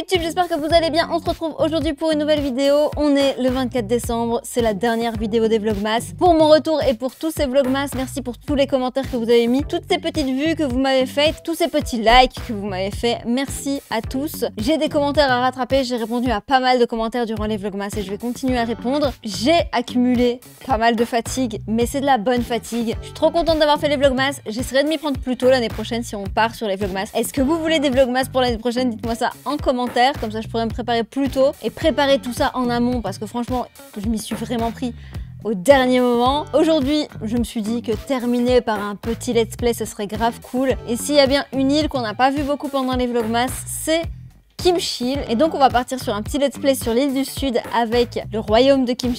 YouTube, j'espère que vous allez bien. On se retrouve aujourd'hui pour une nouvelle vidéo. On est le 24 décembre, c'est la dernière vidéo des Vlogmas. Pour mon retour et pour tous ces Vlogmas, merci pour tous les commentaires que vous avez mis, toutes ces petites vues que vous m'avez faites, tous ces petits likes que vous m'avez fait. Merci à tous. J'ai des commentaires à rattraper, j'ai répondu à pas mal de commentaires durant les Vlogmas et je vais continuer à répondre. J'ai accumulé pas mal de fatigue, mais c'est de la bonne fatigue. Je suis trop contente d'avoir fait les Vlogmas. J'essaierai de m'y prendre plus tôt l'année prochaine si on part sur les Vlogmas. Est-ce que vous voulez des Vlogmas pour l'année prochaine Dites-moi ça en commentaire comme ça je pourrais me préparer plus tôt et préparer tout ça en amont parce que franchement, je m'y suis vraiment pris au dernier moment. Aujourd'hui, je me suis dit que terminer par un petit let's play, ce serait grave cool. Et s'il y a bien une île qu'on n'a pas vue beaucoup pendant les Vlogmas, c'est Kim Et donc on va partir sur un petit let's play sur l'île du Sud avec le royaume de Kim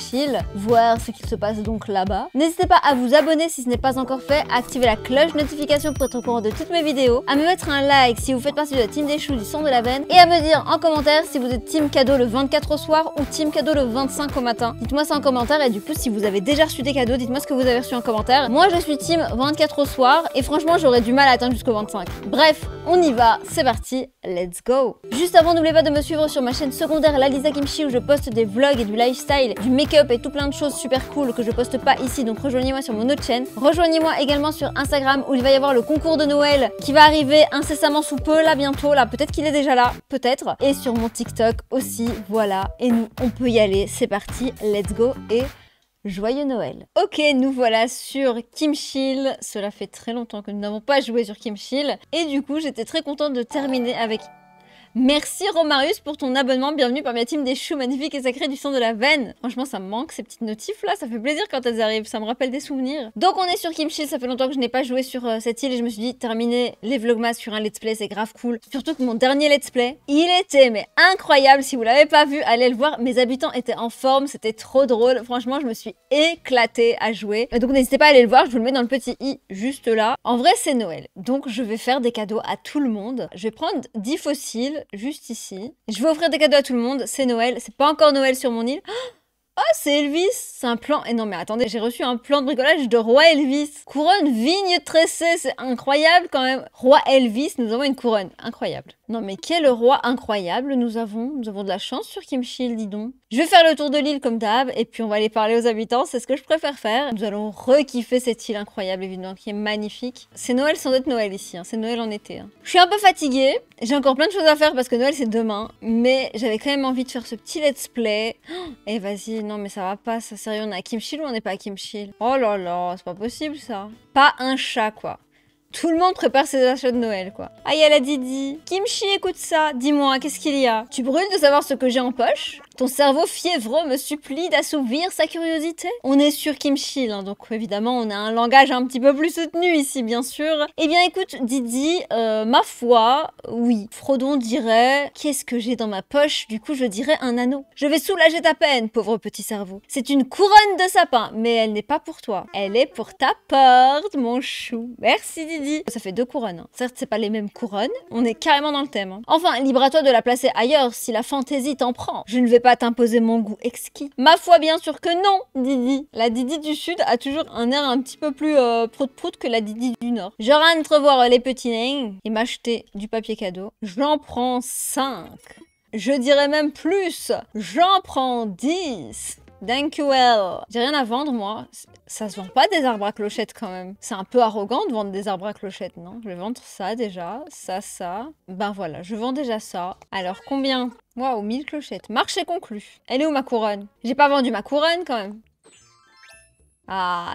voir ce qu'il se passe donc là-bas. N'hésitez pas à vous abonner si ce n'est pas encore fait, à activer la cloche notification pour être au courant de toutes mes vidéos, à me mettre un like si vous faites partie de la team des choux du son de la veine, et à me dire en commentaire si vous êtes team cadeau le 24 au soir ou team cadeau le 25 au matin. Dites-moi ça en commentaire et du coup si vous avez déjà reçu des cadeaux, dites-moi ce que vous avez reçu en commentaire. Moi je suis team 24 au soir et franchement j'aurais du mal à atteindre jusqu'au 25. Bref, on y va, c'est parti, let's go Juste avant, n'oubliez pas de me suivre sur ma chaîne secondaire Lalisa Kimchi où je poste des vlogs et du lifestyle, du make-up et tout plein de choses super cool que je poste pas ici, donc rejoignez-moi sur mon autre chaîne. Rejoignez-moi également sur Instagram où il va y avoir le concours de Noël qui va arriver incessamment sous peu, là bientôt, là peut-être qu'il est déjà là, peut-être. Et sur mon TikTok aussi, voilà. Et nous, on peut y aller, c'est parti, let's go et... Joyeux Noël Ok, nous voilà sur Kim Cela fait très longtemps que nous n'avons pas joué sur Kim Et du coup, j'étais très contente de terminer avec Merci Romarius pour ton abonnement. Bienvenue parmi la team des choux magnifiques et sacrés du sang de la veine. Franchement, ça me manque ces petites notifs là. Ça fait plaisir quand elles arrivent. Ça me rappelle des souvenirs. Donc, on est sur Kimchi. Ça fait longtemps que je n'ai pas joué sur euh, cette île et je me suis dit, terminer les vlogmas sur un let's play, c'est grave cool. Surtout que mon dernier let's play, il était mais incroyable. Si vous l'avez pas vu, allez le voir. Mes habitants étaient en forme. C'était trop drôle. Franchement, je me suis éclatée à jouer. Euh, donc, n'hésitez pas à aller le voir. Je vous le mets dans le petit i juste là. En vrai, c'est Noël. Donc, je vais faire des cadeaux à tout le monde. Je vais prendre 10 fossiles juste ici. Je vais offrir des cadeaux à tout le monde. C'est Noël. C'est pas encore Noël sur mon île. Oh Oh, c'est Elvis C'est un plan. Et eh non, mais attendez, j'ai reçu un plan de bricolage de Roi Elvis. Couronne vigne tressée, c'est incroyable quand même. Roi Elvis nous avons une couronne. Incroyable. Non, mais quel roi incroyable nous avons. Nous avons de la chance sur Kim Shield, dis donc. Je vais faire le tour de l'île comme d'hab, et puis on va aller parler aux habitants, c'est ce que je préfère faire. Nous allons re-kiffer cette île incroyable, évidemment, qui est magnifique. C'est Noël sans être Noël ici, hein. c'est Noël en été. Hein. Je suis un peu fatiguée, j'ai encore plein de choses à faire parce que Noël c'est demain, mais j'avais quand même envie de faire ce petit let's play. Oh, et eh, vas-y, non mais ça va pas, ça sérieux, on est à Kim ou on n'est pas à Kim Oh là là, c'est pas possible ça. Pas un chat quoi. Tout le monde prépare ses achats de Noël, quoi. Ah, y'a la Didi. Kimchi, écoute ça. Dis-moi, qu'est-ce qu'il y a Tu brûles de savoir ce que j'ai en poche ton cerveau fiévreux me supplie d'assouvir sa curiosité On est sur Kimchi, hein, donc évidemment on a un langage un petit peu plus soutenu ici, bien sûr. Eh bien écoute, Didi, euh, ma foi, oui. Frodon dirait Qu'est-ce que j'ai dans ma poche Du coup, je dirais un anneau. Je vais soulager ta peine, pauvre petit cerveau. C'est une couronne de sapin, mais elle n'est pas pour toi. Elle est pour ta porte, mon chou. Merci Didi. Ça fait deux couronnes. Hein. Certes, c'est pas les mêmes couronnes. On est carrément dans le thème. Hein. Enfin, libre à toi de la placer ailleurs si la fantaisie t'en prend. Je ne vais pas t'imposer mon goût exquis. Ma foi, bien sûr que non, Didi. La Didi du Sud a toujours un air un petit peu plus euh, prout-prout que la Didi du Nord. Je rentre voir euh, les petits nains et m'acheter du papier cadeau. J'en prends 5. Je dirais même plus. J'en prends 10. Thank you well. J'ai rien à vendre, moi. Ça se vend pas des arbres à clochettes, quand même. C'est un peu arrogant de vendre des arbres à clochettes, non Je vais vendre ça, déjà. Ça, ça. Ben voilà, je vends déjà ça. Alors, combien Waouh, 1000 clochettes. Marché conclu. Elle est où, ma couronne J'ai pas vendu ma couronne, quand même. Ah,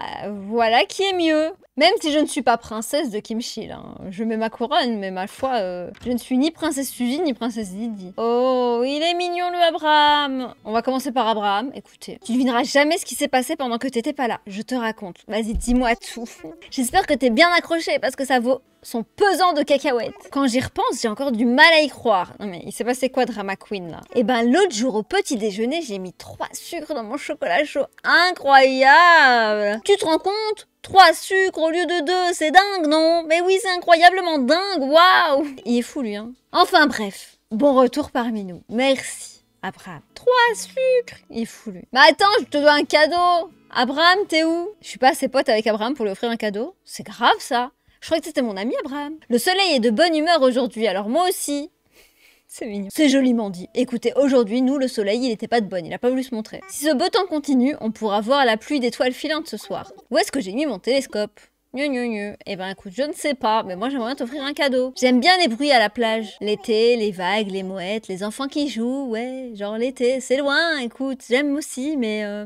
voilà qui est mieux même si je ne suis pas princesse de Kimchi, hein. Je mets ma couronne, mais ma foi, euh, je ne suis ni princesse Suzy, ni princesse Didi. Oh, il est mignon le Abraham On va commencer par Abraham. Écoutez, tu ne devineras jamais ce qui s'est passé pendant que t'étais pas là. Je te raconte. Vas-y, dis-moi tout. J'espère que t'es bien accroché, parce que ça vaut sont pesants de cacahuètes. Quand j'y repense, j'ai encore du mal à y croire. Non mais il s'est passé quoi Drama Queen là Et eh ben l'autre jour au petit déjeuner, j'ai mis trois sucres dans mon chocolat chaud. Incroyable Tu te rends compte Trois sucres au lieu de deux, c'est dingue, non Mais oui, c'est incroyablement dingue, waouh Il est fou lui, hein Enfin bref, bon retour parmi nous. Merci, Abraham. Trois sucres Il est fou lui. Mais attends, je te dois un cadeau Abraham, t'es où Je suis pas assez pote avec Abraham pour lui offrir un cadeau C'est grave ça je crois que c'était mon ami Abraham. Le soleil est de bonne humeur aujourd'hui, alors moi aussi. C'est mignon. C'est joliment dit. Écoutez, aujourd'hui, nous, le soleil, il n'était pas de bonne, il a pas voulu se montrer. Si ce beau temps continue, on pourra voir la pluie d'étoiles filantes ce soir. Où est-ce que j'ai mis mon télescope Gneu, gneu, gneu. Eh ben écoute, je ne sais pas, mais moi j'aimerais t'offrir un cadeau. J'aime bien les bruits à la plage. L'été, les vagues, les mouettes, les enfants qui jouent, ouais, genre l'été, c'est loin, écoute, j'aime aussi, mais euh,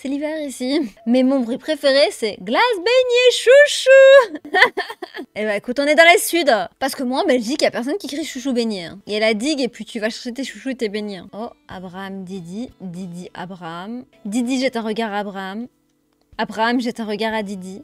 c'est l'hiver ici. Mais mon bruit préféré, c'est glace beignet chouchou Eh bah écoute, on est dans la sud Parce que moi, en Belgique, n'y a personne qui crie chouchou beignet. Hein. Il y a la digue et puis tu vas chercher tes chouchous et tes beignets. Oh, Abraham Didi, Didi Abraham. Didi, jette un regard à Abraham. Abraham, jette un regard à Didi.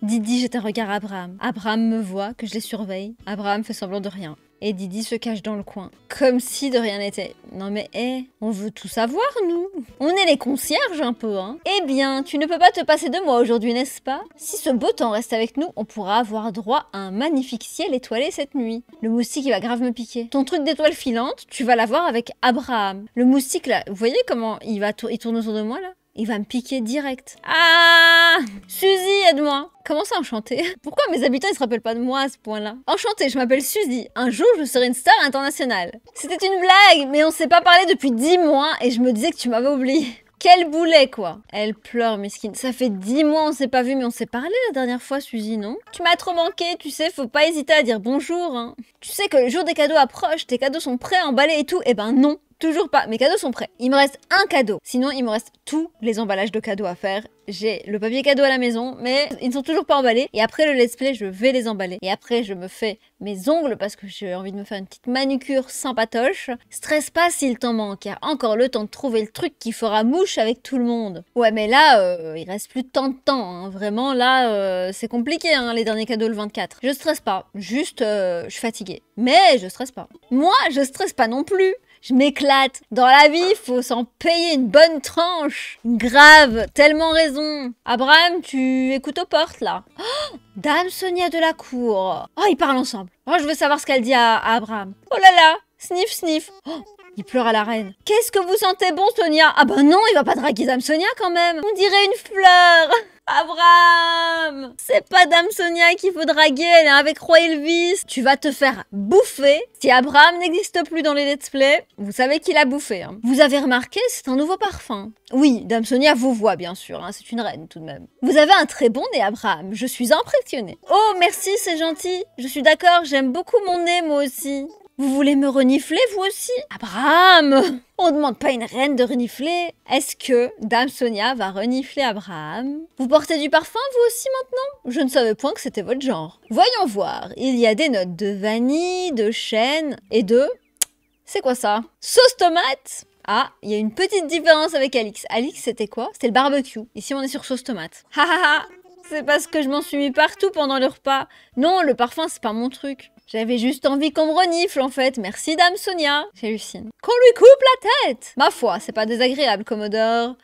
Didi jette un regard à Abraham. Abraham me voit, que je les surveille. Abraham fait semblant de rien. Et Didi se cache dans le coin, comme si de rien n'était. Non mais hé, on veut tout savoir nous On est les concierges un peu, hein Eh bien, tu ne peux pas te passer de moi aujourd'hui, n'est-ce pas Si ce beau temps reste avec nous, on pourra avoir droit à un magnifique ciel étoilé cette nuit. Le moustique, il va grave me piquer. Ton truc d'étoile filante, tu vas l'avoir avec Abraham. Le moustique, là, vous voyez comment il, va il tourne autour de moi, là il va me piquer direct. Ah Suzy, aide-moi Comment ça, enchantée Pourquoi mes habitants ils se rappellent pas de moi à ce point-là Enchantée, je m'appelle Suzy. Un jour, je serai une star internationale. C'était une blague, mais on s'est pas parlé depuis 10 mois et je me disais que tu m'avais oublié. Quel boulet, quoi Elle pleure, mesquine. Ça fait 10 mois, on s'est pas vu, mais on s'est parlé la dernière fois, Suzy, non Tu m'as trop manqué, tu sais, faut pas hésiter à dire bonjour, hein. Tu sais que le jour des cadeaux approche, tes cadeaux sont prêts, emballés et tout. et eh ben non Toujours pas. Mes cadeaux sont prêts. Il me reste un cadeau. Sinon, il me reste tous les emballages de cadeaux à faire. J'ai le papier cadeau à la maison, mais ils ne sont toujours pas emballés. Et après le let's play, je vais les emballer. Et après, je me fais mes ongles parce que j'ai envie de me faire une petite manucure sympatoche. Stresse pas s'il t'en manque. Il y a encore le temps de trouver le truc qui fera mouche avec tout le monde. Ouais, mais là, euh, il reste plus tant de temps. Hein. Vraiment, là, euh, c'est compliqué, hein, les derniers cadeaux le 24. Je stresse pas. Juste, euh, je suis fatiguée. Mais je stresse pas. Moi, je stresse pas non plus je m'éclate. Dans la vie, faut s'en payer une bonne tranche. Grave, tellement raison. Abraham, tu écoutes aux portes là. Oh, Dame Sonia de la cour. Oh, ils parlent ensemble. Oh, je veux savoir ce qu'elle dit à, Abraham. Oh là là, sniff sniff. Oh, il pleure à la reine. Qu'est-ce que vous sentez bon, Sonia Ah bah non, il va pas draguer Dame Sonia quand même On dirait une fleur Abraham C'est pas Dame Sonia qu'il faut draguer, elle est avec Roy Elvis Tu vas te faire bouffer Si Abraham n'existe plus dans les let's play, vous savez qu'il a bouffé. Hein. Vous avez remarqué, c'est un nouveau parfum. Oui, Dame Sonia vous voit bien sûr, hein, c'est une reine tout de même. Vous avez un très bon nez, Abraham, je suis impressionnée. Oh, merci, c'est gentil Je suis d'accord, j'aime beaucoup mon nez moi aussi vous voulez me renifler, vous aussi Abraham On demande pas une reine de renifler Est-ce que Dame Sonia va renifler Abraham Vous portez du parfum, vous aussi, maintenant Je ne savais point que c'était votre genre. Voyons voir, il y a des notes de vanille, de chêne et de... C'est quoi ça Sauce tomate ah, il y a une petite différence avec Alix. Alix, c'était quoi C'était le barbecue. Ici, on est sur sauce tomate. Ha ha ha C'est parce que je m'en suis mis partout pendant le repas. Non, le parfum, c'est pas mon truc. J'avais juste envie qu'on me renifle en fait. Merci dame Sonia. J'hallucine. Qu'on lui coupe la tête Ma foi, c'est pas désagréable, Commodore.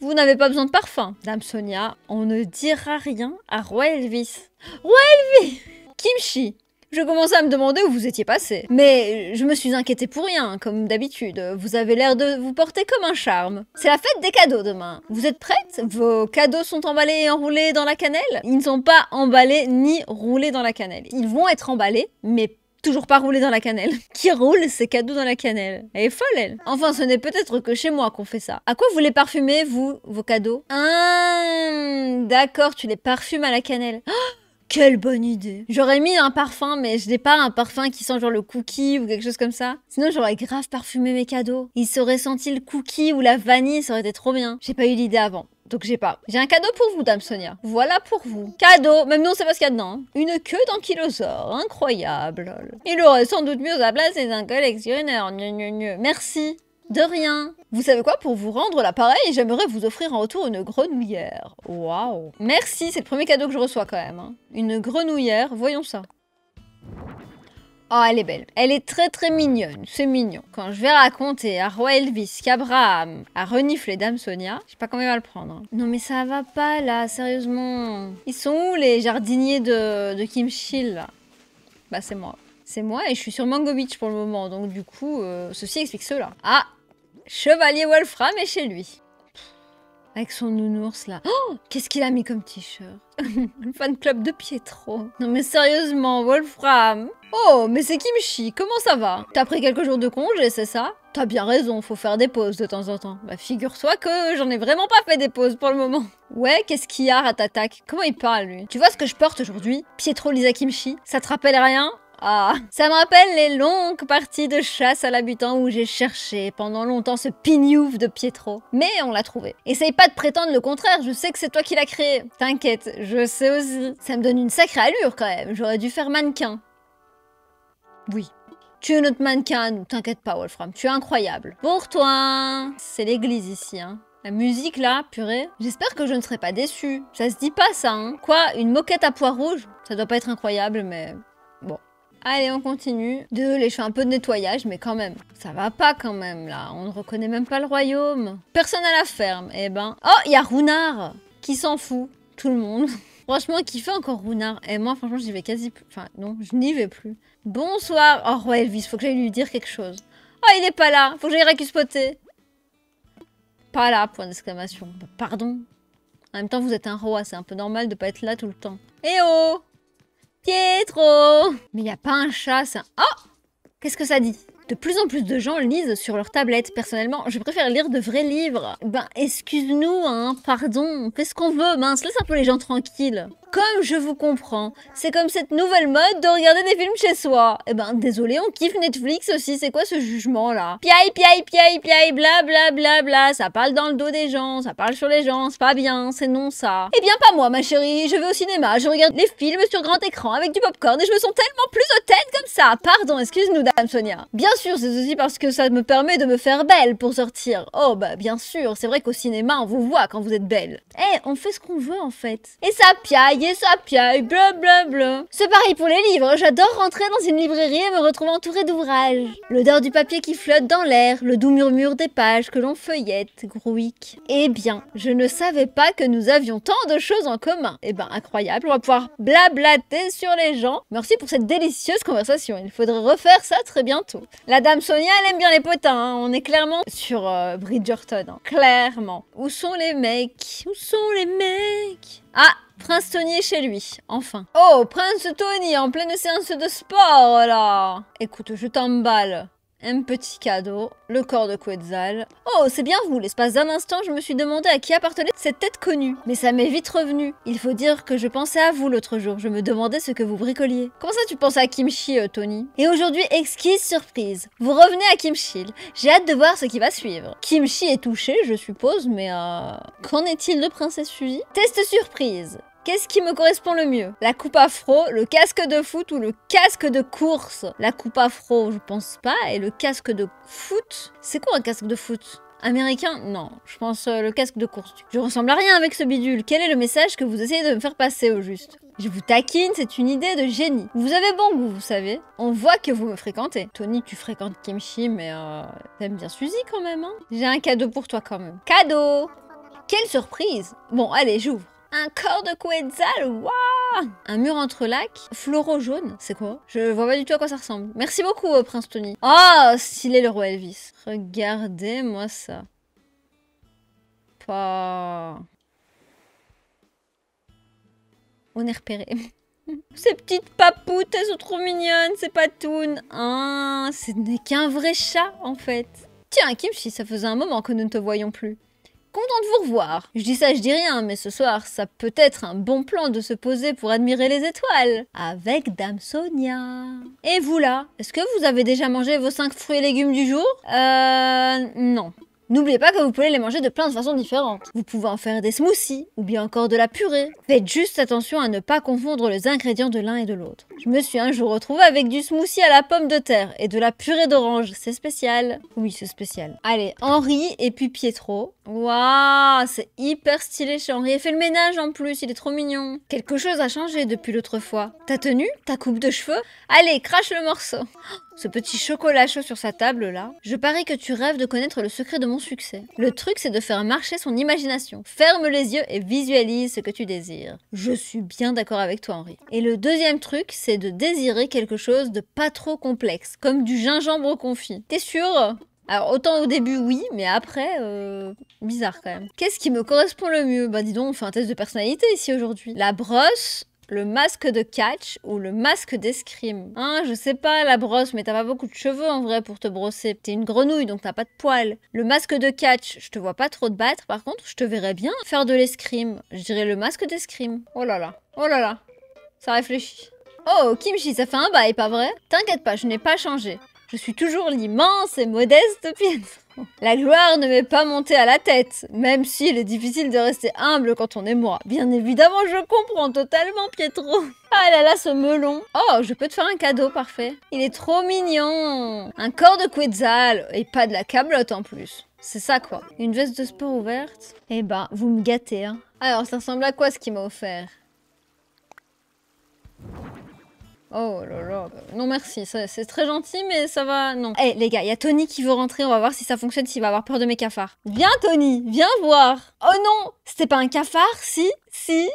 Vous n'avez pas besoin de parfum. Dame Sonia, on ne dira rien à Roy Elvis. Roy Elvis Kimchi je commençais à me demander où vous étiez passé. Mais je me suis inquiétée pour rien, comme d'habitude. Vous avez l'air de vous porter comme un charme. C'est la fête des cadeaux demain. Vous êtes prête Vos cadeaux sont emballés et enroulés dans la cannelle Ils ne sont pas emballés ni roulés dans la cannelle. Ils vont être emballés, mais toujours pas roulés dans la cannelle. Qui roule ses cadeaux dans la cannelle Elle est folle, elle. Enfin, ce n'est peut-être que chez moi qu'on fait ça. À quoi vous les parfumez, vous, vos cadeaux Ah, d'accord, tu les parfumes à la cannelle. Oh quelle bonne idée J'aurais mis un parfum, mais je n'ai pas un parfum qui sent genre le cookie ou quelque chose comme ça. Sinon, j'aurais grave parfumé mes cadeaux. Il serait senti le cookie ou la vanille, ça aurait été trop bien. J'ai pas eu l'idée avant. Donc j'ai pas. J'ai un cadeau pour vous, Dame Sonia. Voilà pour vous. Cadeau Même nous, on sait pas ce qu'il y a dedans. Une queue d'ankylosaure. Incroyable. Il aurait sans doute mieux à place dans un collectionneur. Merci. De rien. Vous savez quoi Pour vous rendre l'appareil, j'aimerais vous offrir en retour une grenouillère. Waouh. Merci, c'est le premier cadeau que je reçois quand même. Hein. Une grenouillère, voyons ça. Oh, elle est belle. Elle est très très mignonne. C'est mignon. Quand je vais raconter à Roy Elvis qu'Abraham a reniflé Dame Sonia, je sais pas comment il va le prendre. Hein. Non mais ça va pas là, sérieusement. Ils sont où les jardiniers de, Kim Bah c'est moi. C'est moi et je suis sur Mango Beach pour le moment, donc du coup, euh, ceci explique cela. Ah, Chevalier Wolfram est chez lui. Avec son nounours là. Oh Qu'est-ce qu'il a mis comme t-shirt Le fan club de Pietro. Non mais sérieusement, Wolfram. Oh, mais c'est Kimchi, comment ça va T'as pris quelques jours de congé, c'est ça T'as bien raison, faut faire des pauses de temps en temps. Bah figure-toi que j'en ai vraiment pas fait des pauses pour le moment. Ouais, qu'est-ce qu'il y a, Ratatak Comment il parle lui Tu vois ce que je porte aujourd'hui Pietro Lisa Kimchi Ça te rappelle rien ah, ça me rappelle les longues parties de chasse à l'habitant où j'ai cherché pendant longtemps ce pignouf de Pietro. Mais on l'a trouvé. Essaye pas de prétendre le contraire, je sais que c'est toi qui l'as créé. T'inquiète, je sais aussi. Ça me donne une sacrée allure quand même, j'aurais dû faire mannequin. Oui. Tu es notre mannequin, t'inquiète pas Wolfram, tu es incroyable. Pour toi, c'est l'église ici, hein. La musique là, purée. J'espère que je ne serai pas déçue. Ça se dit pas ça, hein. Quoi, une moquette à pois rouge Ça doit pas être incroyable, mais Allez, on continue. Deux, je fais un peu de nettoyage, mais quand même, ça va pas quand même, là. On ne reconnaît même pas le royaume. Personne à la ferme, eh ben. Oh, il y a Rounard Qui s'en fout Tout le monde. Franchement, qui fait encore Rounard Et moi, franchement, j'y vais quasi plus. Enfin, non, je n'y vais plus. Bonsoir Oh, Roi Elvis, faut que j'aille lui dire quelque chose. Oh, il n'est pas là Faut que j'aille récuspoter. Pas là, point d'exclamation. Pardon. En même temps, vous êtes un roi, c'est un peu normal de pas être là tout le temps. Eh oh Pietro Mais il a pas un chat, ça Oh Qu'est-ce que ça dit de plus en plus de gens lisent sur leur tablette. Personnellement, je préfère lire de vrais livres. Ben, excuse-nous, hein, pardon. quest ce qu'on veut, mince, laisse un peu les gens tranquilles. Comme je vous comprends, c'est comme cette nouvelle mode de regarder des films chez soi. Eh ben, désolé, on kiffe Netflix aussi, c'est quoi ce jugement là Piaille, piaille, piaille, piaille, bla bla bla bla, ça parle dans le dos des gens, ça parle sur les gens, c'est pas bien, c'est non ça. Eh bien, pas moi, ma chérie, je vais au cinéma, je regarde les films sur grand écran avec du popcorn et je me sens tellement plus hautaine comme ça. Pardon, excuse-nous, dame Sonia. Bien sûr, c'est aussi parce que ça me permet de me faire belle pour sortir. Oh, bah, bien sûr, c'est vrai qu'au cinéma, on vous voit quand vous êtes belle. Eh, on fait ce qu'on veut en fait. Et ça piaille sa piaille, blablabla. C'est pareil pour les livres, j'adore rentrer dans une librairie et me retrouver entourée d'ouvrages. L'odeur du papier qui flotte dans l'air, le doux murmure des pages que l'on feuillette, grouic. Eh bien, je ne savais pas que nous avions tant de choses en commun. Eh ben, incroyable, on va pouvoir blablater sur les gens. Merci pour cette délicieuse conversation, il faudrait refaire ça très bientôt. La dame Sonia, elle aime bien les potins, hein. on est clairement sur euh, Bridgerton, hein. clairement. Où sont les mecs Où sont les mecs ah, Prince Tony est chez lui, enfin. Oh, Prince Tony, en pleine séance de sport, là Écoute, je t'emballe. Un petit cadeau, le corps de Quetzal. Oh, c'est bien vous, l'espace d'un instant, je me suis demandé à qui appartenait cette tête connue. Mais ça m'est vite revenu. Il faut dire que je pensais à vous l'autre jour, je me demandais ce que vous bricoliez. Comment ça tu penses à Kimchi, euh, Tony Et aujourd'hui, exquise surprise. Vous revenez à Kimchi. J'ai hâte de voir ce qui va suivre. Kimchi est touché, je suppose, mais euh, Qu'en est-il de Princesse Suzy Test surprise Qu'est-ce qui me correspond le mieux La coupe afro, le casque de foot ou le casque de course La coupe afro, je pense pas. Et le casque de foot C'est quoi un casque de foot Américain Non, je pense euh, le casque de course. Je ressemble à rien avec ce bidule. Quel est le message que vous essayez de me faire passer au juste je vous taquine, c'est une idée de génie. Vous avez bon goût, vous savez. On voit que vous me fréquentez. Tony, tu fréquentes Kimchi, mais euh, t'aimes bien Suzy quand même, hein J'ai un cadeau pour toi quand même. Cadeau Quelle surprise Bon, allez, j'ouvre. Un corps de Quetzal Waouh Un mur entre lacs, floraux jaune, c'est quoi Je vois pas du tout à quoi ça ressemble. Merci beaucoup, euh, Prince Tony. Oh, stylé le roi Elvis. Regardez-moi ça. Pas... On est repéré. Ces petites papoutes, elles sont trop mignonnes, c'est pas Toon. Ah, ce n'est qu'un vrai chat, en fait. Tiens, Kimchi, ça faisait un moment que nous ne te voyons plus content de vous revoir. Je dis ça, je dis rien, mais ce soir, ça peut être un bon plan de se poser pour admirer les étoiles. Avec Dame Sonia. Et vous là, est-ce que vous avez déjà mangé vos 5 fruits et légumes du jour Euh... Non. N'oubliez pas que vous pouvez les manger de plein de façons différentes. Vous pouvez en faire des smoothies ou bien encore de la purée. Faites juste attention à ne pas confondre les ingrédients de l'un et de l'autre. Je me suis un jour retrouvée avec du smoothie à la pomme de terre et de la purée d'orange. C'est spécial. Oui, c'est spécial. Allez, Henri et puis Pietro. Waouh, c'est hyper stylé chez Henri. Et fait le ménage en plus, il est trop mignon. Quelque chose a changé depuis l'autre fois. Ta tenue, ta coupe de cheveux. Allez, crache le morceau. Ce petit chocolat chaud sur sa table là. Je parie que tu rêves de connaître le secret de mon succès. Le truc c'est de faire marcher son imagination. Ferme les yeux et visualise ce que tu désires. Je suis bien d'accord avec toi Henri. Et le deuxième truc c'est de désirer quelque chose de pas trop complexe, comme du gingembre confit. T'es sûr alors autant au début oui, mais après, euh, bizarre quand même. Qu'est-ce qui me correspond le mieux Bah dis donc, on fait un test de personnalité ici aujourd'hui. La brosse, le masque de catch ou le masque d'escrime. Hein, je sais pas, la brosse, mais t'as pas beaucoup de cheveux en vrai pour te brosser. T'es une grenouille, donc t'as pas de poils. Le masque de catch, je te vois pas trop te battre, par contre, je te verrais bien faire de l'escrime. Je dirais le masque d'escrime. Oh là là, oh là là, ça réfléchit. Oh, Kimchi, ça fait un bail, pas vrai T'inquiète pas, je n'ai pas changé. Je suis toujours l'immense et modeste Pietro. La gloire ne m'est pas montée à la tête, même s'il est difficile de rester humble quand on est moi. Bien évidemment, je comprends totalement Pietro. Ah là là, ce melon. Oh, je peux te faire un cadeau, parfait. Il est trop mignon. Un corps de quetzal, et pas de la camelote en plus. C'est ça quoi. Une veste de sport ouverte. Eh ben, vous me gâtez, hein. Alors, ça ressemble à quoi ce qu'il m'a offert Oh là là. Non merci, c'est très gentil, mais ça va. Non. Eh les gars, il y a Tony qui veut rentrer, on va voir si ça fonctionne, s'il va avoir peur de mes cafards. Viens Tony, viens voir. Oh non, c'était pas un cafard, si, si.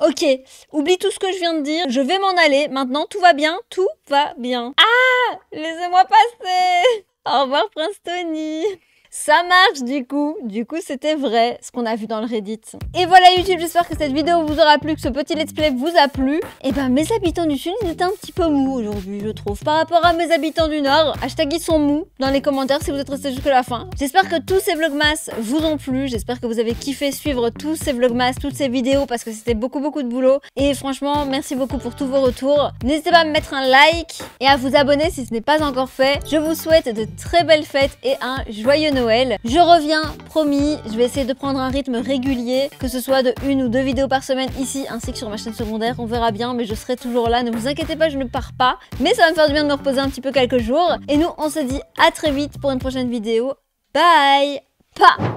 Ok, oublie tout ce que je viens de dire, je vais m'en aller, maintenant tout va bien, tout va bien. Ah Laissez-moi passer Au revoir Prince Tony ça marche du coup. Du coup, c'était vrai ce qu'on a vu dans le Reddit. Et voilà YouTube, j'espère que cette vidéo vous aura plu, que ce petit let's play vous a plu. Et eh ben mes habitants du sud, ils étaient un petit peu mous aujourd'hui, je trouve. Par rapport à mes habitants du nord, hashtag ils sont mous dans les commentaires si vous êtes restés jusqu'à la fin. J'espère que tous ces vlogmas vous ont plu. J'espère que vous avez kiffé suivre tous ces vlogmas, toutes ces vidéos parce que c'était beaucoup beaucoup de boulot. Et franchement, merci beaucoup pour tous vos retours. N'hésitez pas à me mettre un like et à vous abonner si ce n'est pas encore fait. Je vous souhaite de très belles fêtes et un joyeux Noël. Je reviens, promis, je vais essayer de prendre un rythme régulier, que ce soit de une ou deux vidéos par semaine ici, ainsi que sur ma chaîne secondaire, on verra bien, mais je serai toujours là, ne vous inquiétez pas, je ne pars pas, mais ça va me faire du bien de me reposer un petit peu quelques jours. Et nous, on se dit à très vite pour une prochaine vidéo. Bye pa